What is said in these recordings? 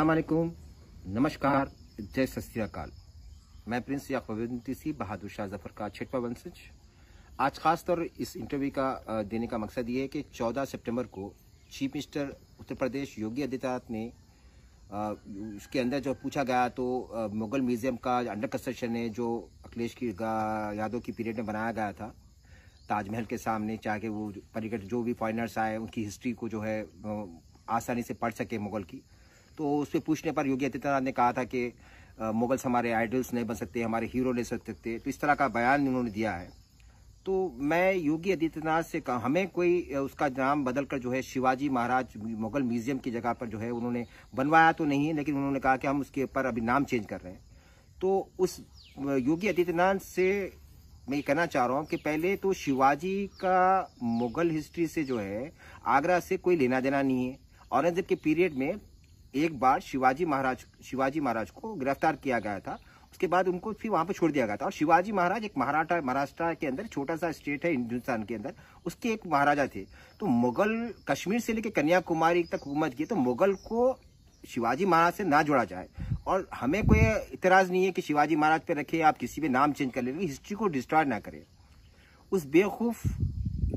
अलकुम नमस्कार जय सत मैं प्रिंस याकबी बहादुर शाह जफर का छठवा वंशज आज खासतौर इस इंटरव्यू का देने का मकसद ये है कि 14 सितंबर को चीफ मिनिस्टर उत्तर प्रदेश योगी आदित्यनाथ ने उसके अंदर जो पूछा गया तो मुगल म्यूजियम का अंडर कंस्ट्रक्शन है जो अखिलेश की यादव की पीरियड में बनाया गया था ताजमहल के सामने चाहे वो पर्यटक जो भी फॉरनर्स आए उनकी हिस्ट्री को जो है आसानी से पढ़ सके मुगल की तो उस पर पूछने पर योगी आदित्यनाथ ने कहा था कि मुगल्स हमारे आइडल्स नहीं बन सकते हमारे हीरो नहीं बन सकते तो इस तरह का बयान उन्होंने दिया है तो मैं योगी आदित्यनाथ से कहा हमें कोई उसका नाम बदलकर जो है शिवाजी महाराज मुगल म्यूजियम की जगह पर जो है उन्होंने बनवाया तो नहीं लेकिन उन्होंने कहा कि हम उसके ऊपर अभी नाम चेंज कर रहे हैं तो उस योगी आदित्यनाथ से मैं ये कहना चाह रहा हूँ कि पहले तो शिवाजी का मुगल हिस्ट्री से जो है आगरा से कोई लेना देना नहीं है औरंगजेब के पीरियड में एक बार शिवाजी महाराज शिवाजी महाराज को गिरफ्तार किया गया था उसके बाद उनको फिर वहां पर छोड़ दिया गया था और शिवाजी महाराज एक महाराष्ट्र महाराष्ट्र के अंदर छोटा सा स्टेट है हिंदुस्तान के अंदर उसके एक महाराजा थे तो मुगल कश्मीर से लेकर कन्याकुमारी तक हुकूमत की तो मुगल को शिवाजी महाराज से ना जोड़ा जाए और हमें कोई इतराज नहीं है कि शिवाजी महाराज पे रखे आप किसी भी नाम चेंज कर ले हिस्ट्री को डिस्ट्रॉय ना करें उस बेवकूफ़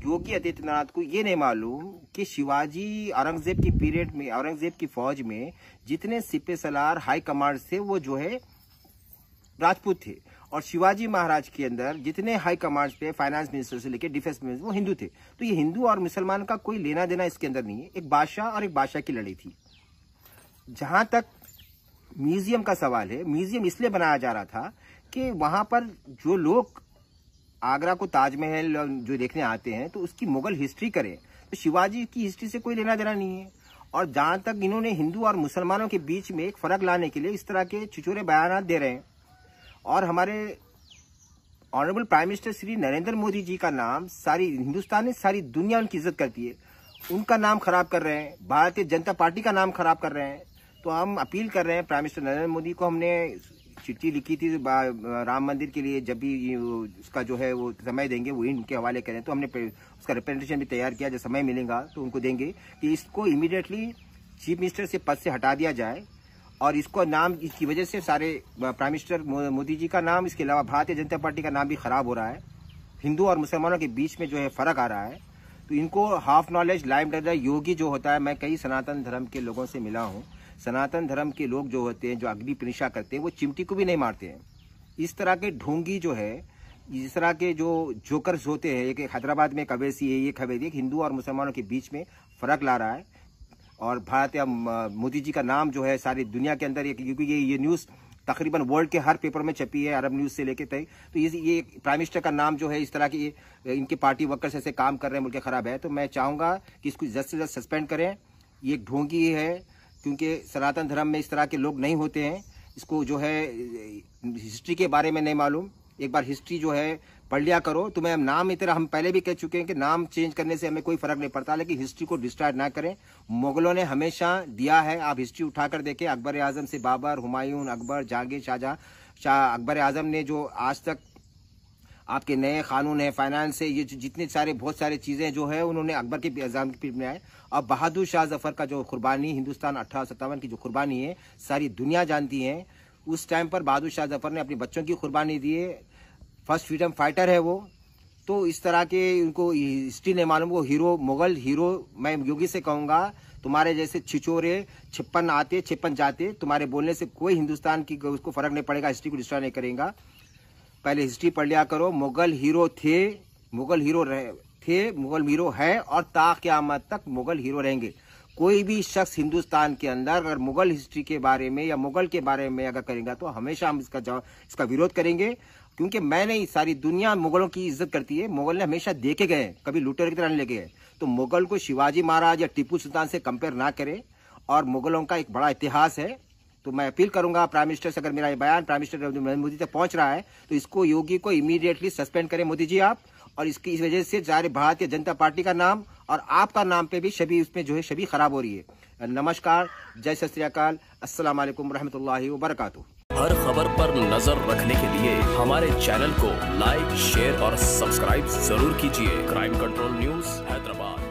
योगी आदित्यनाथ को ये नहीं मालूम कि शिवाजी औरंगजेब की पीरियड में औरंगजेब की फौज में जितने सिपे सलार हाई कमांड थे वो जो है राजपूत थे और शिवाजी महाराज के अंदर जितने हाई कमांड थे फाइनेंस मिनिस्टर से लेकर डिफेंस मिनिस्टर वो हिंदू थे तो ये हिंदू और मुसलमान का कोई लेना देना इसके अंदर नहीं है एक बादशाह और एक बादशाह की लड़ी थी जहां तक म्यूजियम का सवाल है म्यूजियम इसलिए बनाया जा रहा था कि वहां पर जो लोग आगरा को ताजमहल जो देखने आते हैं तो उसकी मुगल हिस्ट्री करें तो शिवाजी की हिस्ट्री से कोई लेना देना नहीं है और जहां तक इन्होंने हिंदू और मुसलमानों के बीच में एक फ़र्क लाने के लिए इस तरह के छिचोरे बयान दे रहे हैं और हमारे honourable prime minister Shri Narendra Modi ji का नाम सारी हिंदुस्तान ने सारी दुनिया उनकी इज्जत करती है उनका नाम खराब कर रहे हैं भारतीय जनता पार्टी का नाम खराब कर रहे हैं तो हम अपील कर रहे हैं प्राइम मिनिस्टर नरेंद्र मोदी को हमने चिट्ठी लिखी थी तो राम मंदिर के लिए जब भी उसका जो है वो समय देंगे वो इनके हवाले करें तो हमने उसका रिप्रेजेंटेशन भी तैयार किया जब समय मिलेगा तो उनको देंगे कि इसको इमीडिएटली चीफ मिनिस्टर से पद से हटा दिया जाए और इसको नाम इसकी वजह से सारे प्राइम मिनिस्टर मोदी जी का नाम इसके अलावा भारतीय जनता पार्टी का नाम भी खराब हो रहा है हिंदू और मुसलमानों के बीच में जो है फर्क आ रहा है तो इनको हाफ नॉलेज लाइव डर योगी जो होता है मैं कई सनातन धर्म के लोगों से मिला हूँ सनातन धर्म के लोग जो होते हैं जो अग्नि परीक्षा करते हैं वो चिमटी को भी नहीं मारते हैं इस तरह के ढोंगी जो है इस तरह के जो जोकर्स होते हैं एक हैदराबाद में एक अवैसी है एक हवेली हिंदू और मुसलमानों के बीच में फर्क ला रहा है और भारत या मोदी जी का नाम जो है सारी दुनिया के अंदर एक क्योंकि ये ये न्यूज़ तकरीबन वर्ल्ड के हर पेपर में छपी है अरब न्यूज़ से लेके तय तो ये ये प्राइम मिनिस्टर का नाम जो है इस तरह की इनके पार्टी वर्कर्स ऐसे काम कर रहे हैं मुल्क खराब है तो मैं चाहूँगा कि इसको जल्द से जल्द सस्पेंड करें ये एक ढोंगी है क्योंकि सनातन धर्म में इस तरह के लोग नहीं होते हैं इसको जो है हिस्ट्री के बारे में नहीं मालूम एक बार हिस्ट्री जो है पढ़ लिया करो तो मैं नाम इतना हम पहले भी कह चुके हैं कि नाम चेंज करने से हमें कोई फर्क नहीं पड़ता लेकिन हिस्ट्री को डिस्टर्ब ना करें मुगलों ने हमेशा दिया है आप हिस्ट्री उठाकर देखें अकबर आजम से बाबर हुमायूं अकबर जहांगीर शाहजहाँ शाह अकबर आजम ने जो आज तक आपके नए कानून है फाइनेंस है ये जितने सारे बहुत सारे चीज़ें जो है उन्होंने अकबर के एग्जाम के पीठ में आए अब बहादुर शाह जफर का जो कुर्बानी हिंदुस्तान अठारह की जो कुर्बानी है सारी दुनिया जानती है उस टाइम पर बहादुर शाह जफर ने अपने बच्चों की कुर्बानी दी है फर्स्ट फ्रीडम फाइटर है वो तो इस तरह के उनको हिस्ट्री नहीं मालूम वो हीरो मुगल हीरो मैं योगी से कहूंगा तुम्हारे जैसे छिचोरे छिप्पन आते छिप्पन जाते तुम्हारे बोलने से कोई हिंदुस्तान की उसको फर्क नहीं पड़ेगा हिस्ट्री को डिस्ट्रॉय नहीं करेगा पहले हिस्ट्री पढ़ लिया करो मुगल हीरो थे मुगल हीरो रहे थे मुगल हीरो है और ता तक मुगल हीरो रहेंगे कोई भी शख्स हिंदुस्तान के अंदर अगर मुगल हिस्ट्री के बारे में या मुगल के बारे में अगर करेगा तो हमेशा हम इसका जवाब इसका विरोध करेंगे क्योंकि मैं नहीं सारी दुनिया मुगलों की इज्जत करती है मुगल ने हमेशा देखे गए कभी लुटेर की तरह ले लेके गए तो मुगल को शिवाजी महाराज या टीपू सुल्तान से कंपेयर ना करें और मुगलों का एक बड़ा इतिहास है तो मैं अपील करूंगा प्राइम मिनिस्टर से अगर मेरा ये बयान प्राइम मिनिस्टर नरेंद्र मोदी तक पहुंच रहा है तो इसको योगी को इमीडिएटली सस्पेंड करें मोदी जी आप और इसकी इस वजह से सारे भारतीय जनता पार्टी का नाम और आपका नाम पे भी छवि उसमें जो है छवि खराब हो रही है नमस्कार जय सत्याकाल असलम वरहमल वरक हर खबर पर नजर रखने के लिए हमारे चैनल को लाइक शेयर और सब्सक्राइब जरूर कीजिए क्राइम कंट्रोल न्यूज हैदराबाद